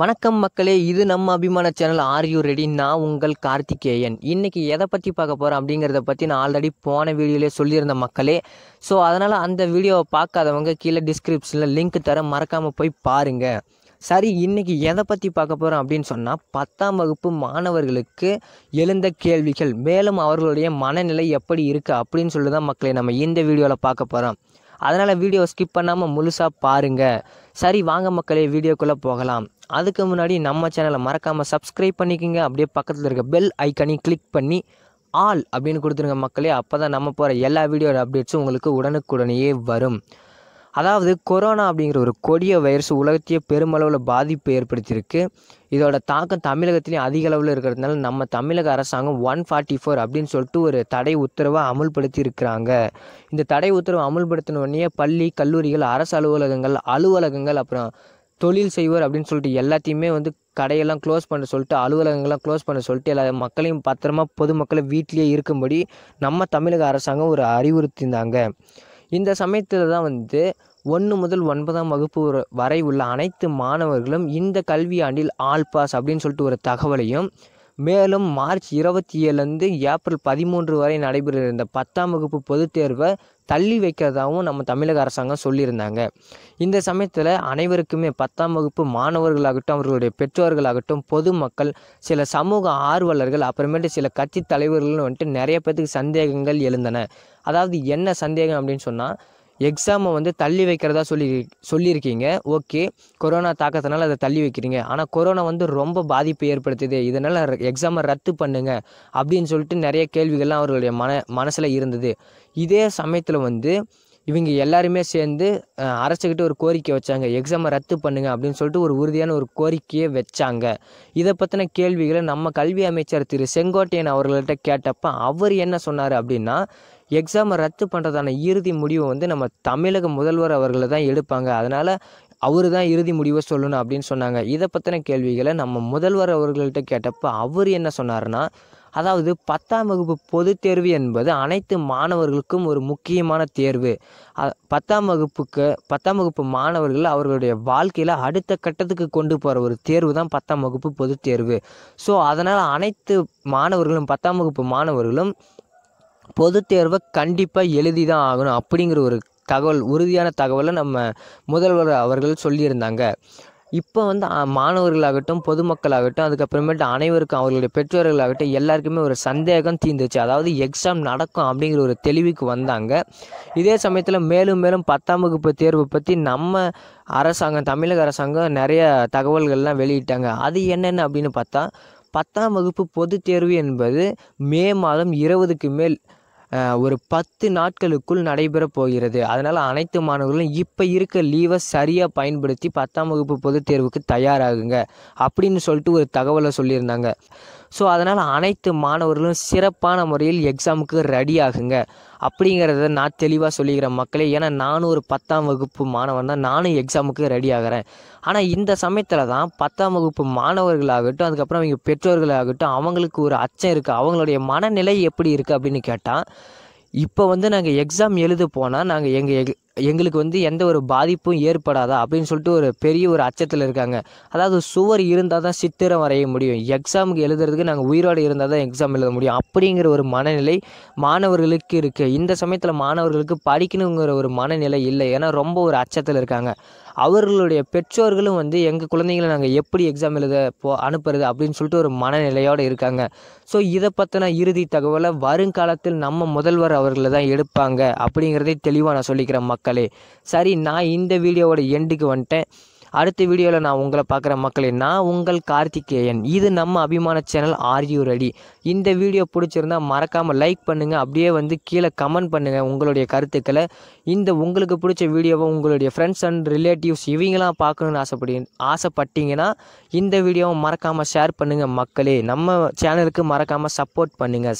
வணக்கம் மக்களே இது நம்ம அபிமான சேனல் ஆர் யூ ரெடி நான் உங்கள் கார்த்திகேயன் இன்றைக்கி எதை பற்றி பார்க்க போகிறோம் அப்படிங்கிறத பற்றி நான் ஆல்ரெடி போன வீடியோலேயே சொல்லியிருந்த மக்களே ஸோ அதனால் அந்த வீடியோவை பார்க்காதவங்க கீழே டிஸ்கிரிப்ஷனில் லிங்க் தர மறக்காமல் போய் பாருங்கள் சரி இன்றைக்கி எதை பற்றி பார்க்க போகிறோம் அப்படின்னு சொன்னால் பத்தாம் வகுப்பு மாணவர்களுக்கு எழுந்த கேள்விகள் மேலும் அவர்களுடைய மனநிலை எப்படி இருக்குது அப்படின்னு சொல்லி தான் மக்களை நம்ம இந்த வீடியோவில் பார்க்க போகிறோம் அதனால் வீடியோ ஸ்கிப் பண்ணாமல் முழுசாக பாருங்கள் சரி வாங்க மக்களே வீடியோக்குள்ளே போகலாம் அதுக்கு முன்னாடி நம்ம சேனலை மறக்காமல் சப்ஸ்கிரைப் பண்ணிக்கோங்க அப்படியே பக்கத்தில் இருக்க பெல் ஐக்கனையும் கிளிக் பண்ணி ஆல் அப்படின்னு கொடுத்துருங்க மக்களே அப்போ நம்ம போகிற எல்லா வீடியோட அப்டேட்ஸும் உங்களுக்கு உடனுக்குடனேயே வரும் அதாவது கொரோனா அப்படிங்கிற ஒரு கொடிய வைரஸ் உலகத்தையே பெருமளவில் பாதிப்பு ஏற்படுத்தியிருக்கு இதோட தாக்கம் தமிழகத்திலையும் அதிக அளவில் இருக்கிறதுனால நம்ம தமிழக அரசாங்கம் ஒன் ஃபார்ட்டி ஃபோர் அப்படின்னு சொல்லிட்டு ஒரு தடை உத்தரவை அமுல்படுத்தி இருக்கிறாங்க இந்த தடை உத்தரவை அமுல்படுத்தினோடனே பள்ளி கல்லூரிகள் அரசு அலுவலகங்கள் அலுவலகங்கள் அப்புறம் தொழில் செய்வோர் அப்படின்னு சொல்லிட்டு எல்லாத்தையுமே வந்து கடையெல்லாம் க்ளோஸ் பண்ண சொல்லிட்டு அலுவலகங்கள்லாம் க்ளோஸ் பண்ண சொல்லிட்டு எல்லா மக்களையும் பத்திரமா பொதுமக்களை வீட்டிலேயே இருக்கும்படி நம்ம தமிழக அரசாங்கம் ஒரு அறிவுறுத்தியிருந்தாங்க இந்த சமயத்தில் தான் வந்து ஒன்று முதல் ஒன்பதாம் வகுப்பு வரை உள்ள அனைத்து மாணவர்களும் இந்த கல்வியாண்டில் ஆல் பாஸ் அப்படின்னு சொல்லிட்டு ஒரு தகவலையும் மேலும் மார்ச் இருபத்தி ஏழுலேருந்து ஏப்ரல் பதிமூன்று வரை நடைபெற இருந்த பத்தாம் வகுப்பு பொதுத் தேர்வை தள்ளி வைக்கிறதாகவும் நம்ம தமிழக அரசாங்கம் சொல்லியிருந்தாங்க இந்த சமயத்தில் அனைவருக்குமே பத்தாம் வகுப்பு மாணவர்களாகட்டும் அவர்களுடைய பெற்றோர்களாகட்டும் பொதுமக்கள் சில சமூக ஆர்வலர்கள் அப்புறமேட்டு சில கட்சி தலைவர்கள்னு வந்துட்டு நிறைய பேர்த்துக்கு சந்தேகங்கள் எழுந்தன அதாவது என்ன சந்தேகம் அப்படின்னு சொன்னால் எக்ஸாமை வந்து தள்ளி வைக்கிறதா சொல்லி சொல்லியிருக்கீங்க ஓகே கொரோனா தாக்கத்தினால அதை தள்ளி வைக்கிறீங்க ஆனால் கொரோனா வந்து ரொம்ப பாதிப்பு ஏற்படுத்துது இதனால் எக்ஸாமை ரத்து பண்ணுங்க அப்படின்னு சொல்லிட்டு நிறைய கேள்விகள்லாம் அவர்களுடைய மன மனசில் இருந்தது இதே சமயத்தில் வந்து இவங்க எல்லாருமே சேர்ந்து அரசுக்கிட்ட ஒரு கோரிக்கை வச்சாங்க எக்ஸாமை ரத்து பண்ணுங்க அப்படின்னு சொல்லிட்டு ஒரு உறுதியான ஒரு கோரிக்கையை வச்சாங்க இதை பற்றின கேள்விகளை நம்ம கல்வி அமைச்சர் திரு செங்கோட்டையன் அவர்கள்ட்ட கேட்டப்ப அவர் என்ன சொன்னார் அப்படின்னா எக்ஸாமை ரத்து பண்ணுறதான இறுதி முடிவை வந்து நம்ம தமிழக முதல்வர் அவர்களை தான் எடுப்பாங்க அதனால் அவர் தான் இறுதி முடிவை சொல்லணும் அப்படின்னு சொன்னாங்க இதை பற்றின கேள்விகளை நம்ம முதல்வர் அவர்கள்ட்ட கேட்டப்போ அவர் என்ன சொன்னார்னா அதாவது பத்தாம் வகுப்பு பொதுத் தேர்வு என்பது அனைத்து மாணவர்களுக்கும் ஒரு முக்கியமான தேர்வு பத்தாம் வகுப்புக்கு பத்தாம் வகுப்பு மாணவர்கள் அவர்களுடைய வாழ்க்கையில் அடுத்த கட்டத்துக்கு கொண்டு போகிற ஒரு தேர்வு தான் பத்தாம் வகுப்பு பொதுத் தேர்வு ஸோ அதனால் அனைத்து மாணவர்களும் பத்தாம் வகுப்பு மாணவர்களும் பொது தேர்வை கண்டிப்பாக எழுதி தான் ஆகணும் அப்படிங்கிற ஒரு தகவல் உறுதியான தகவலை நம்ம முதல்வர் அவர்கள் சொல்லியிருந்தாங்க இப்போ வந்து மாணவர்களாகட்டும் பொதுமக்களாகட்டும் அதுக்கப்புறமேட்டு அனைவருக்கும் அவர்களுடைய பெற்றோர்களாகட்டும் எல்லாருக்குமே ஒரு சந்தேகம் தீர்ந்துச்சு அதாவது எக்ஸாம் நடக்கும் அப்படிங்கிற ஒரு தெளிவுக்கு வந்தாங்க இதே சமயத்தில் மேலும் மேலும் பத்தாம் வகுப்பு தேர்வு பற்றி நம்ம அரசாங்கம் தமிழக அரசாங்கம் நிறைய தகவல்கள்லாம் வெளியிட்டாங்க அது என்னென்ன அப்படின்னு பார்த்தா பத்தாம் வகுப்பு பொது தேர்வு என்பது மே மாதம் இருபதுக்கு மேல் ஒரு பத்து நாட்களுக்குள் நடைபெற போகிறது அதனால் அனைத்து மாணவர்களும் இப்போ இருக்க லீவை சரியாக பயன்படுத்தி பத்தாம் வகுப்பு பொதுத் தேர்வுக்கு தயாராகுங்க அப்படின்னு சொல்லிட்டு ஒரு தகவலை சொல்லியிருந்தாங்க ஸோ அதனால் அனைத்து மாணவர்களும் சிறப்பான முறையில் எக்ஸாமுக்கு ரெடி ஆகுங்க அப்படிங்கிறத நான் தெளிவாக சொல்லிக்கிறேன் மக்களே ஏன்னா நானும் ஒரு பத்தாம் வகுப்பு மாணவன் தான் நானும் எக்ஸாமுக்கு ரெடி ஆகிறேன் ஆனால் இந்த சமயத்தில் தான் பத்தாம் வகுப்பு மாணவர்களாகட்டும் அதுக்கப்புறம் அவங்க பெற்றோர்களாகட்டும் அவங்களுக்கு ஒரு அச்சம் இருக்குது அவங்களுடைய மனநிலை எப்படி இருக்குது அப்படின்னு கேட்டால் இப்போ வந்து நாங்கள் எக்ஸாம் எழுத போனால் நாங்கள் எங்கள் எங்களுக்கு வந்து எந்த ஒரு பாதிப்பும் ஏற்படாதா அப்படின்னு சொல்லிட்டு ஒரு பெரிய ஒரு அச்சத்தில் இருக்காங்க அதாவது சுவர் இருந்தால் தான் சித்திரம் வரைய முடியும் எக்ஸாமுக்கு எழுதுறதுக்கு நாங்கள் உயிரோடு இருந்தால் தான் எக்ஸாம் எழுத முடியும் அப்படிங்கிற ஒரு மனநிலை மாணவர்களுக்கு இருக்குது இந்த சமயத்தில் மாணவர்களுக்கு படிக்கணுங்கிற ஒரு மனநிலை இல்லை ஏன்னா ரொம்ப ஒரு அச்சத்தில் இருக்காங்க அவர்களுடைய பெற்றோர்களும் வந்து எங்கள் குழந்தைங்களை நாங்கள் எப்படி எக்ஸாம் எழுத போ அனுப்புறது அப்படின்னு சொல்லிட்டு ஒரு மனநிலையோடு இருக்காங்க ஸோ இதை பற்றின இறுதி தகவலை வருங்காலத்தில் நம்ம முதல்வர் அவர்களை தான் எடுப்பாங்க அப்படிங்கிறதே தெளிவாக நான் சொல்லிக்கிறேன் மக்களே சரி நான் இந்த வீடியோவோட எண்டுக்கு வந்துட்டேன் அடுத்த வீடியோவில் நான் உங்களை பார்க்குற மக்களே நான் உங்கள் கார்த்திகேயன் இது நம்ம அபிமான சேனல் ஆர்யூ ரெடி இந்த வீடியோ பிடிச்சிருந்தால் மறக்காமல் லைக் பண்ணுங்கள் அப்படியே வந்து கீழே கமெண்ட் பண்ணுங்கள் உங்களுடைய கருத்துக்களை இந்த உங்களுக்கு பிடிச்ச வீடியோவை உங்களுடைய ஃப்ரெண்ட்ஸ் அண்ட் ரிலேட்டிவ்ஸ் இவங்களாம் பார்க்கணுன்னு ஆசைப்படி ஆசைப்பட்டீங்கன்னா இந்த வீடியோவை மறக்காமல் ஷேர் பண்ணுங்கள் மக்களே நம்ம சேனலுக்கு மறக்காமல் சப்போர்ட் பண்ணுங்கள்